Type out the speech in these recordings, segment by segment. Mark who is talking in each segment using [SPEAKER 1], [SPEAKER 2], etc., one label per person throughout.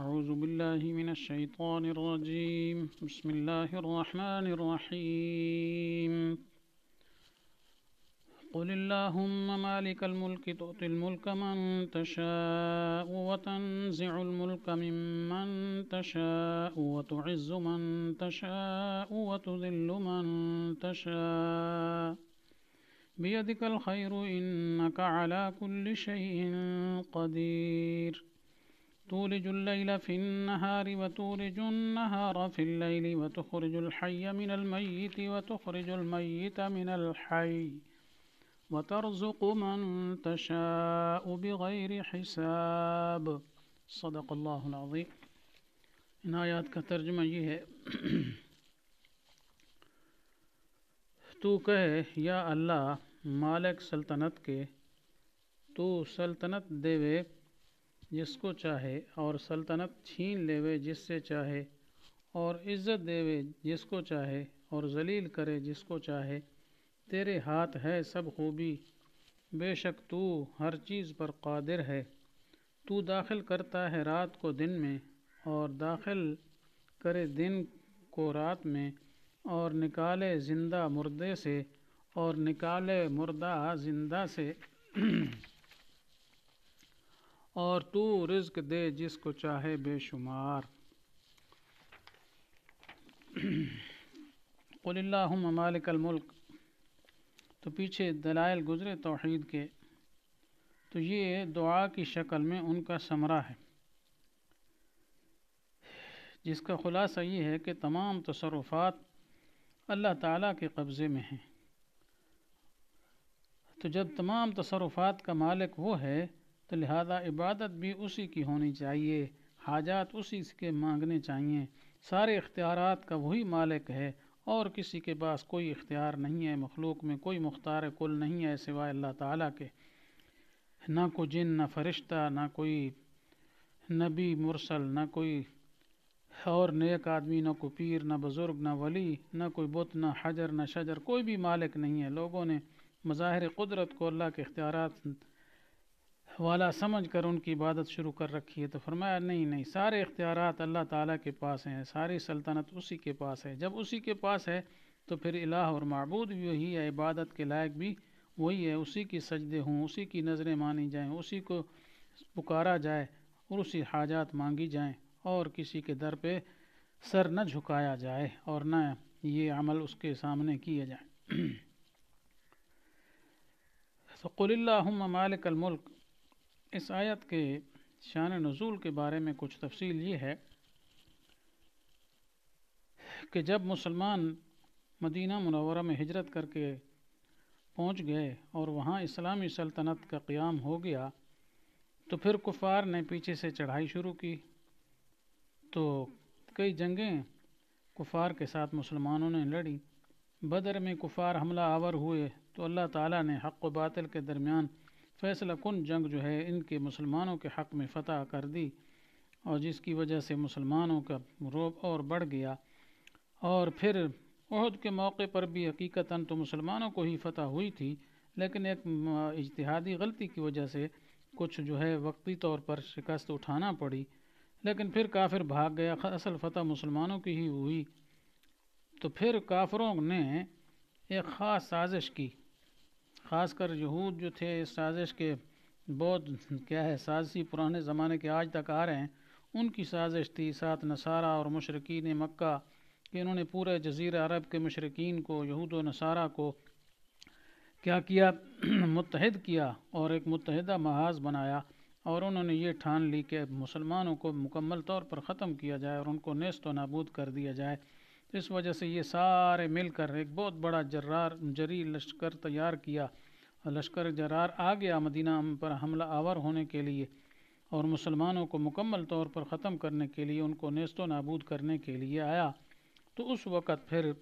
[SPEAKER 1] أعوذ بالله من الشيطان الرجيم بسم الله الرحمن الرحيم قل اللهم مالك الملك تؤتي الملك من تشاء وتنزع الملك ممن تشاء وتعز من تشاء وتذل من تشاء بيدك الخير إنك على كل شيء قدير تولج الليل في النهار وتولج النهار في الليل وتخرج الحي من الميت وتخرج الميت من الحي وترزق من تشاء بغير حساب صدق الله العظيم इन आयात का तर्जमा ये है तू कहे या अल्लाह मालिक सल्तनत के तू सल्तनत देवे जिसको चाहे और सल्तनत छीन लेवे जिससे चाहे और इज़्ज़त देवे जिसको चाहे और जलील करे जिसको चाहे तेरे हाथ है सब खूबी बेशक तू हर चीज़ पर कादिर है तू दाखिल करता है रात को दिन में और दाखिल करे दिन को रात में और निकाले ज़िंदा मुर्दे से और निकाले मुर्दा ज़िंदा से और तू रिज्क दे जिसको चाहे बेशुमार मालिकल मुल्क तो पीछे दलाइल गुजरे तोहद के तो ये दुआ की शक्ल में उनका समरा है जिसका ख़ुलासा ये है कि तमाम तसरुफ़ात अल्लाह ताला के कब्ज़े में हैं तो जब तमाम तसरुफ़ात का मालिक वो है तो लिहाजा इबादत भी उसी की होनी चाहिए हाजात उसी के मांगने चाहिए सारे इख्तियार का वही मालिक है और किसी के पास कोई इख्तियार नहीं है मखलूक में कोई मुख्तार कुल नहीं है सिवाय अल्लाह ताला के ना कोई जिन ना फरिश्ता ना कोई नबी मुरसल ना कोई और नेक आदमी ना कोई पीर ना बुज़ुर्ग ना वली ना कोई बुत ना हजर ना शजर कोई भी मालिक नहीं है लोगों ने मज़ाहिर कुदरत को अल्लाह के इख्तियार वाला समझ कर उनकी इबादत शुरू कर रखी है तो फरमाया नहीं नहीं सारे इख्तियारत अल्लाह ताला के पास हैं सारी सल्तनत उसी के पास है जब उसी के पास है तो फिर इलाह और मबूद भी वही है इबादत के लायक भी वही है उसी की सजदे हों उसी की नज़रें मानी जाएँ उसी को पुकारा जाए और उसी हाजात मांगी जाएँ और किसी के दर पर सर न झुकाया जाए और न ये अमल उसके सामने किए जाए तो कुल्लाम मालिक अलमुल्क इस आयत के शान नज़ुल के बारे में कुछ तफसील ये है कि जब मुसलमान मदीना मुनवरा में हिजरत करके पहुंच गए और वहाँ इस्लामी सल्तनत का क़्याम हो गया तो फिर कुफार ने पीछे से चढ़ाई शुरू की तो कई जंगें कुफार के साथ मुसलमानों ने लड़ी बदर में कुफार हमला आवर हुए तो अल्लाह ताला ने हक़ बातिल के दरमियान फैसला कन जंग जो है इनके मुसलमानों के हक़ में फ़तह कर दी और जिसकी वजह से मुसलमानों का रोब और बढ़ गया और फिर अहद के मौके पर भी हकीकता तो मुसलमानों को ही फ़तह हुई थी लेकिन एक इजतहादी गलती की वजह से कुछ जो है वक्ती तौर पर शिकस्त उठाना पड़ी लेकिन फिर काफिर भाग गया असल फ़तह मुसलमानों की ही हुई तो फिर काफरों ने एक ख़ास साजिश की ख़ासकर यहूद जो थे इस साजिश के बहुत क्या है साजिशी पुराने ज़माने के आज तक आ रहे हैं उनकी साजिश थी साथ नसारा और मशरकिन मक्का कि इन्होंने पूरे जजीर अरब के मशरकिन को यहूद नसारा को क्या किया मुतहद किया और एक मुतहदा महाज बनाया और उन्होंने ये ठान ली कि मुसलमानों को मुकम्मल तौर पर ख़त्म किया जाए और उनको नस्त व नाबूद कर दिया जाए इस वजह से ये सारे मिलकर एक बहुत बड़ा जर्रार जरी लश्कर तैयार किया लश्कर जरार आ गया मदीना पर हमला आवर होने के लिए और मुसलमानों को मुकम्मल तौर पर ख़त्म करने के लिए उनको नेस्त नाबूद करने के लिए आया तो उस वक़्त फिर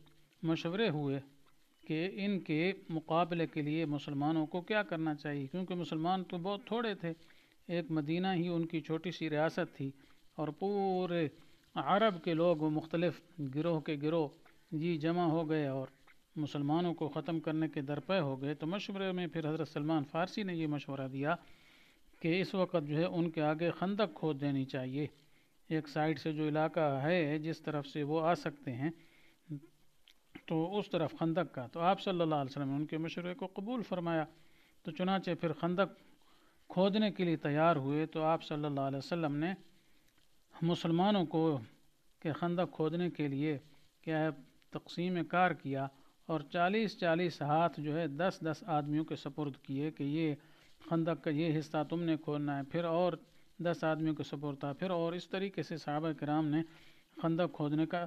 [SPEAKER 1] मशवरे हुए कि इनके मुकाबले के लिए मुसलमानों को क्या करना चाहिए क्योंकि मुसलमान तो बहुत थोड़े थे एक मदीना ही उनकी छोटी सी रियासत थी और पूरे अरब के लोग मुख्तलफ़ गिरोह के गिरोह जी जमा हो गए और मुसलमानों को ख़त्म करने के दरपय हो गए तो मशवरे में फिर हज़रत सलमान फ़ारसी ने ये मशवरा दिया कि इस वक्त जो है उनके आगे खंदक खोद देनी चाहिए एक साइड से जो इलाका है जिस तरफ से वो आ सकते हैं तो उस तरफ खंदक का तो आप सल्लल्लाहु अलैहि वसल्लम ने उनके मशवरे को कबूल फरमाया तो चुनाचे फिर खंदक खोदने के लिए तैयार हुए तो आप सल्लल्लाहु अलैहि वसल्लम ने मुसलमानों को के खंदक खोदने के लिए क्या है तकसीम कार किया और चालीस चालीस हाथ जो है दस दस आदमियों के सपुर्द किए कि ये खंदक का ये हिस्सा तुमने खोलना है फिर और दस आदमियों के सपुर था फिर और इस तरीके से साहब कराम ने खंदक खोदने का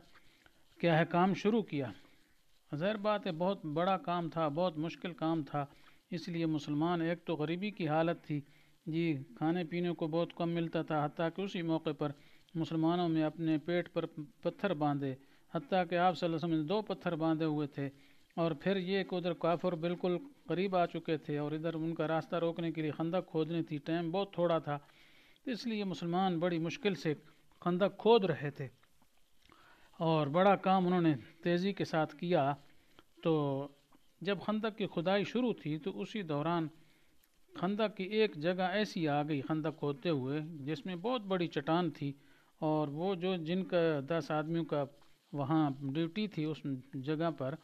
[SPEAKER 1] क्या है काम शुरू किया जहर बात है बहुत बड़ा काम था बहुत मुश्किल काम था इसलिए मुसलमान एक तो गरीबी की हालत थी जी खाने पीने को बहुत कम मिलता था हती कि उसी मौके पर मुसलमानों में अपने पेट पर पत्थर बांधे हती कि आप सल्लल्लाहु अलैहि वसल्लम ने दो पत्थर बांधे हुए थे और फिर ये एक उधर काफर बिल्कुल करीब आ चुके थे और इधर उनका रास्ता रोकने के लिए खंदक खोदनी थी टाइम बहुत थोड़ा था इसलिए मुसलमान बड़ी मुश्किल से खंदक खोद रहे थे और बड़ा काम उन्होंने तेज़ी के साथ किया तो जब खंदक की खुदाई शुरू थी तो उसी दौरान खंदक की एक जगह ऐसी आ गई खंदक खोदते हुए जिसमें बहुत बड़ी चट्टान थी और वो जो जिनका दस आदमियों का वहाँ ड्यूटी थी उस जगह पर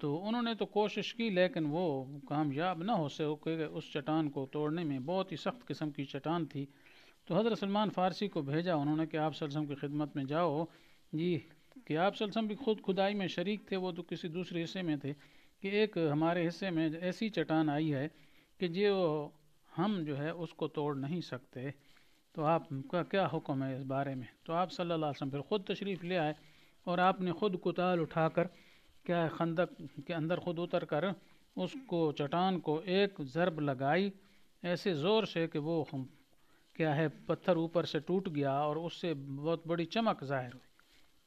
[SPEAKER 1] तो उन्होंने तो कोशिश की लेकिन वो कामयाब ना हो सके उस चट्टान को तोड़ने में बहुत ही सख्त किस्म की चट्टान थी तो हज़रत सलमान फ़ारसी को भेजा उन्होंने कि आप सलसम की खिदमत में जाओ जी कि आप सलसम भी खुद खुदाई में शरीक थे वो तो किसी दूसरे हिस्से में थे कि एक हमारे हिस्से में ऐसी चट्टान आई है कि जो हम जो है उसको तोड़ नहीं सकते तो आपका क्या हुक्म है इस बारे में तो आप सल्लल्लाहु अलैहि वसल्लम फिर ख़ुद तशरीफ़ ले आए और आपने ख़ुद कुताल उठाकर क्या है खंदक के अंदर खुद उतर कर उसको चटान को एक ज़रब लगाई ऐसे ज़ोर से कि वो क्या है पत्थर ऊपर से टूट गया और उससे बहुत बड़ी चमक ज़ाहिर हुई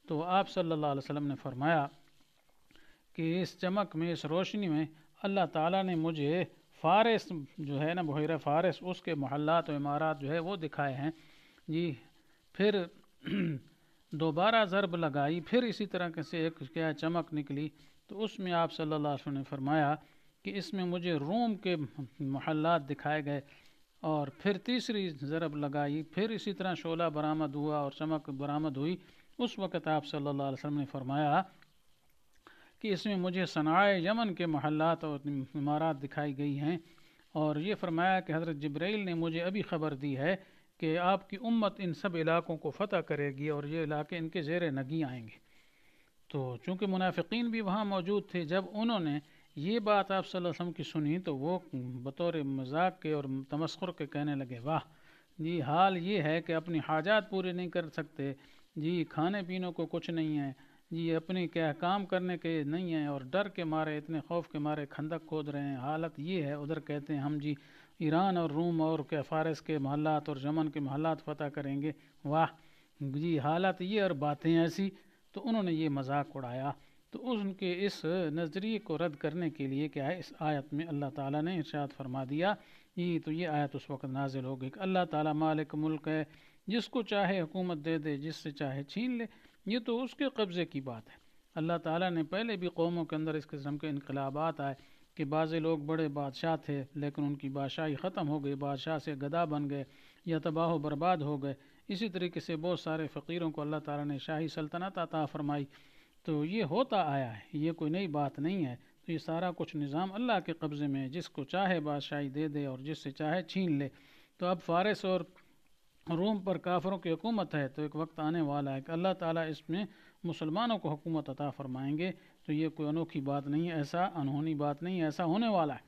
[SPEAKER 1] तो आप सल्लल्लाहु अलैहि वसल्लम ने फरमाया कि इस चमक में इस रोशनी में अल्लाह ताला ने मुझे फारस जो है ना बहरा फारस उसके महल्ला तो इमारात जो है वो दिखाए हैं जी फिर दोबारा ज़रब लगाई फिर इसी तरह से एक क्या चमक निकली तो उसमें आप सल्लल्लाहु अलैहि वसल्लम ने फरमाया कि इसमें मुझे रोम के महल्लात दिखाए गए और फिर तीसरी ज़रब लगाई फिर इसी तरह शोला बरामद हुआ और चमक बरामद हुई उस वक़्त आप सल्लल्लाहु अलैहि वसल्लम ने फरमाया कि इसमें मुझे सनाए यमन के महल्लात और इमारत दिखाई गई हैं और ये फरमाया कि हज़रत जब्रैल ने मुझे अभी ख़बर दी है कि आपकी उम्मत इन सब इलाकों को फ़तह करेगी और ये इलाके इनके जेर नगी आएंगे तो चूँकि मुनाफिकीन भी वहाँ मौजूद थे जब उन्होंने ये बात आप वसम की सुनी तो वो बतौर मजाक के और तमस्कुर के कहने लगे वाह जी हाल ये है कि अपनी हाजात पूरी नहीं कर सकते जी खाने पीने को कुछ नहीं है जी अपने क्या काम करने के नहीं है और डर के मारे इतने खौफ के मारे खंदक खोद रहे हैं हालत ये है उधर कहते हैं हम जी ईरान और रूम और क्या फारस के महलात और यमन के महलात फतह करेंगे वाह जी हालत ये और बातें ऐसी तो उन्होंने ये मजाक उड़ाया तो उनके इस नज़रिए को रद्द करने के लिए क्या है इस आयत में अल्लाह ताला ने इर्शाद फरमा दिया ये तो ये आयत उस वक्त नाजिल हो गई कि अल्लाह ताला मालिक मुल्क है जिसको चाहे हुकूमत दे दे जिससे चाहे छीन ले ये तो उसके कब्ज़े की बात है अल्लाह ताला ने पहले भी कौमों के अंदर इस किस्म के इनकलाबात आए कि बाज़ लोग बड़े बादशाह थे लेकिन उनकी बादशाही ख़त्म हो गई बादशाह से गदा बन गए या तबाह बर्बाद हो गए इसी तरीके से बहुत सारे फ़कीरों को अल्लाह ताला ने शाही सल्तनत अता फरमाई तो ये होता आया है ये कोई नई बात नहीं है तो ये सारा कुछ निज़ाम अल्लाह के कब्ज़े में है जिसको चाहे बादशाही दे दे और जिससे चाहे छीन ले तो अब फारस और रोम पर काफरों की हुकूमत है तो एक वक्त आने वाला है कि अल्लाह ताला इसमें मुसलमानों को हुकूमत अता फरमाएंगे तो ये कोई अनोखी बात नहीं है ऐसा अनहोनी बात नहीं है ऐसा होने वाला है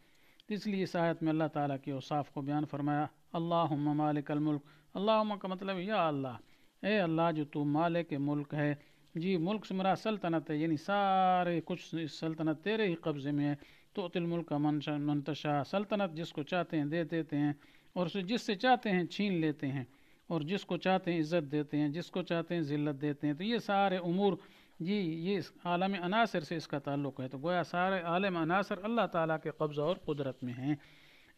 [SPEAKER 1] तो इसलिए इस आयत में अल्लाह ताला के उसाफ़ को बयान फरमाया अल्लाह मालिकलमुल्क अल्लाह का मतलब या अल्लाह ए अल्लाह जो तू मालिक मुल्क है जी मुल्क से मेरा सल्तनत है यानी सारे कुछ सल्तनत तेरे ही कब्ज़े में है तो तिलमुल्क मनशा सल्तनत जिसको चाहते हैं दे देते हैं और उसे जिससे चाहते हैं छीन लेते हैं और जिसको चाहते हैं इज़्ज़त देते हैं जिसको चाहते हैं ज़िल्लत देते हैं तो ये सारे अमूर ये ये इस आलम अनासर से इसका ताल्लुक़ है तो गोया सारे आलम अनासर अल्लाह ताला के कब्ज़ और कुदरत में हैं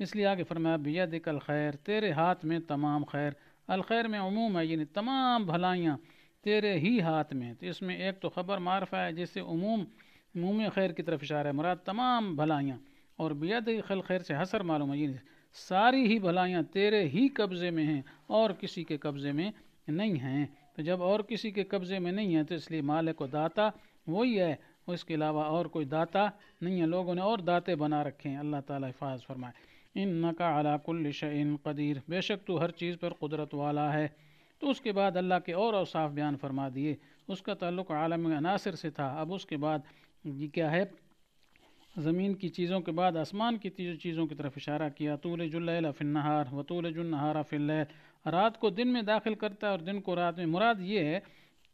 [SPEAKER 1] इसलिए आगे फरमाया भैया दिकल खैर तेरे हाथ में तमाम खैर अलखैर में अमूम है यानी तमाम भलाइयाँ तेरे ही हाथ में तो इसमें एक तो ख़बर मारफा है जिससे अमूम अमूम खैर की तरफ इशारा है मुराद तमाम भलाइयाँ और बियद खल खैर से हसर मालूम है ये सारी ही भलाइयाँ तेरे ही कब्ज़े में हैं और किसी के कब्ज़े में नहीं हैं तो जब और किसी के कब्ज़े में नहीं है तो इसलिए मालिक व दाता वही है उसके अलावा और कोई दाता नहीं है लोगों ने और दाते बना रखे हैं अल्लाह ताला हिफाज फरमाए इन न का शन कदीर बेशक तो हर चीज़ पर कुदरत वाला है तो उसके बाद अल्लाह के और अवसाफ़ बयान फरमा दिए उसका ताल्लुक आलम अनासर से था अब उसके बाद ये क्या है ज़मीन की चीज़ों के बाद आसमान की चीज़ों की तरफ इशारा किया तूल जुल्ला फ़िलनहार वतूल जुलनहारा फ़िल्ल रात को दिन में दाखिल करता है और दिन को रात में मुराद ये है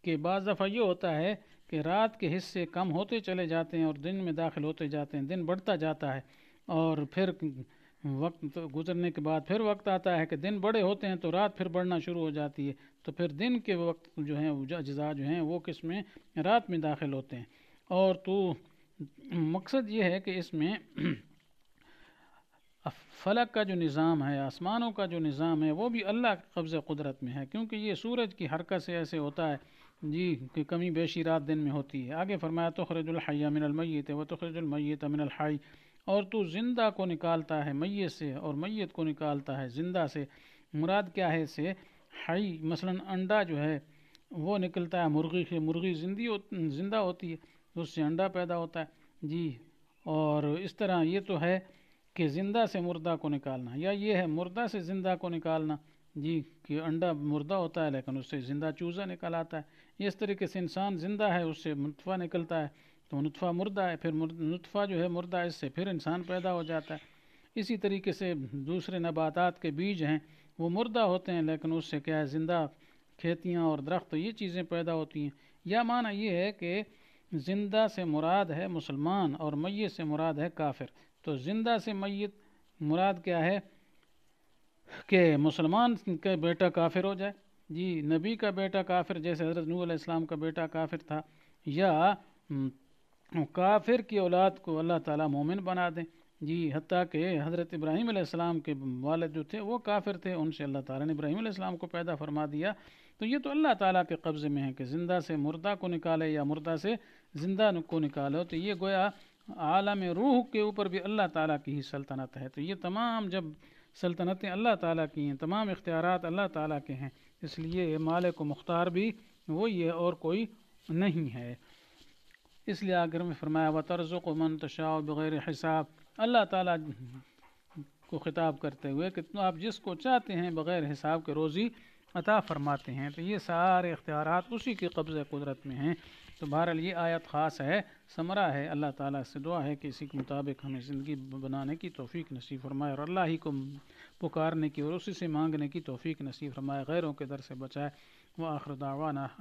[SPEAKER 1] कि बाज़ दफ़ा ये होता है कि रात के हिस्से कम होते चले जाते हैं और दिन में दाखिल होते जाते हैं दिन बढ़ता जाता है और फिर वक्त गुजरने के बाद फिर वक्त आता है कि दिन बड़े होते हैं तो रात फिर बढ़ना शुरू हो जाती है तो फिर दिन के वक्त जो हैं अज्जा जो हैं वो किस में रात में दाखिल होते हैं और तो मकसद ये है कि इसमें फलक का जो निज़ाम है आसमानों का जो निज़ाम है वो भी अल्लाह के कब्ज़ कुदरत में है क्योंकि ये सूरज की हरकत से ऐसे होता है जी कि कमी बेशी रात दिन में होती है आगे फरमाया तो खरजुलहैया मिनलमैत व तो खरजुलमैत मिनलहाई और तो ज़िंदा को निकालता है मैत से और मैत को निकालता है ज़िंदा से मुराद क्या है से हई मसला अंडा जो है वो निकलता है मुर्गी से मुर्गी जिंदी जिंदा होती है तो उससे अंडा पैदा होता है जी और इस तरह ये तो है कि ज़िंदा से मुर्दा को निकालना या ये है मुर्दा से ज़िंदा को निकालना जी कि अंडा मुर्दा होता है लेकिन उससे ज़िंदा चूज़ा निकल आता है इस तरीके से इंसान ज़िंदा है उससे नुतफ़ा निकलता है तो नुतफ़ा मुर्दा है फिर नुतफ़ा जो है मुर्दा इससे फिर इंसान पैदा हो जाता है इसी तरीके से दूसरे नबातात के बीज हैं वो मुर्दा होते हैं लेकिन उससे क्या है ज़िंदा खेतियाँ और दरख्त तो ये चीज़ें पैदा होती हैं या माना ये है कि ज़िंदा से मुराद है मुसलमान और मैत से मुराद है काफिर तो ज़िंदा से मैत मुराद क्या है कि मुसलमान का बेटा काफिर हो जाए जी नबी का बेटा काफिर जैसे हज़रत नू इस्लाम का बेटा काफिर था या काफिर की औलाद को अल्लाह ताला मोमिन बना दें जी हती के हज़रत इब्राहीम के वालद जो थे वो काफिर थे उनसे अल्लाह ताला ने इब्राहीम को पैदा फरमा दिया तो ये तो अल्लाह ताला के कब्ज़े में है कि ज़िंदा से मुर्दा को निकाले या मुर्दा से ज़िंदा को निकालो तो ये गोया आलम रूह के ऊपर भी अल्लाह ताला की ही सल्तनत है तो ये तमाम जब सल्तनतें अल्लाह ताला की हैं तमाम इख्तियार अल्लाह ताला के हैं इसलिए माल को मुख्तार भी वही है और कोई नहीं है इसलिए आगर में फरमाया व तर्ज़ को तशा बग़ैर हिसाब अल्लाह ताला को ख़िताब करते हुए कि आप जिसको चाहते हैं बग़ैर हिसाब के रोज़ी अता फ़रमाते हैं तो ये सारे इख्तियार उसी के कब्ज़ कुदरत में हैं तो बहरहाल ये आयत ख़ास है समरा है अल्लाह ताला से दुआ है कि इसी के मुताबिक हमें ज़िंदगी बनाने की तोफ़ी नसीब फरमाए और अल्लाह ही को पुकारने की और उसी से मांगने की तोफ़ी नसीब फरमाए गैरों के दर से बचाए व आखिर दावाना